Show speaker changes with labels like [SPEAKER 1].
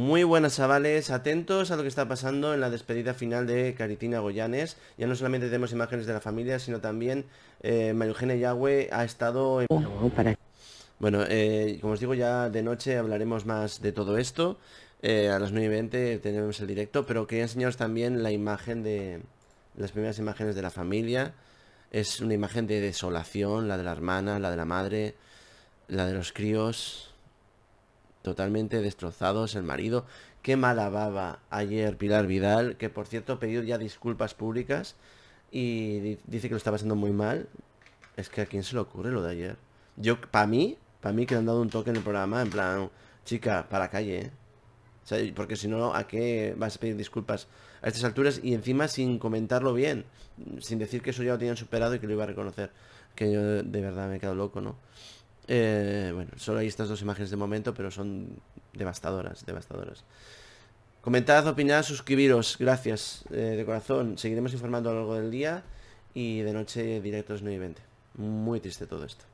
[SPEAKER 1] Muy buenas chavales, atentos a lo que está pasando en la despedida final de Caritina Goyanes. Ya no solamente tenemos imágenes de la familia, sino también eh, María Eugenia ha estado... Bueno, eh, como os digo, ya de noche hablaremos más de todo esto. Eh, a las 9 y 20 tenemos el directo, pero quería enseñaros también la imagen de... Las primeras imágenes de la familia. Es una imagen de desolación, la de la hermana, la de la madre, la de los críos totalmente destrozados, el marido, qué mala baba ayer Pilar Vidal, que por cierto pedido ya disculpas públicas y dice que lo estaba pasando muy mal. Es que a quién se le ocurre lo de ayer. Yo, para mí, para mí que le han dado un toque en el programa, en plan, chica, para la calle, porque si no, ¿a qué vas a pedir disculpas a estas alturas? Y encima sin comentarlo bien, sin decir que eso ya lo tenían superado y que lo iba a reconocer. Que yo de verdad me he quedado loco, ¿no? Eh, bueno, solo hay estas dos imágenes de momento, pero son devastadoras, devastadoras. Comentad, opinad, suscribiros, gracias eh, de corazón. Seguiremos informando a lo largo del día y de noche directos 9 y 20. Muy triste todo esto.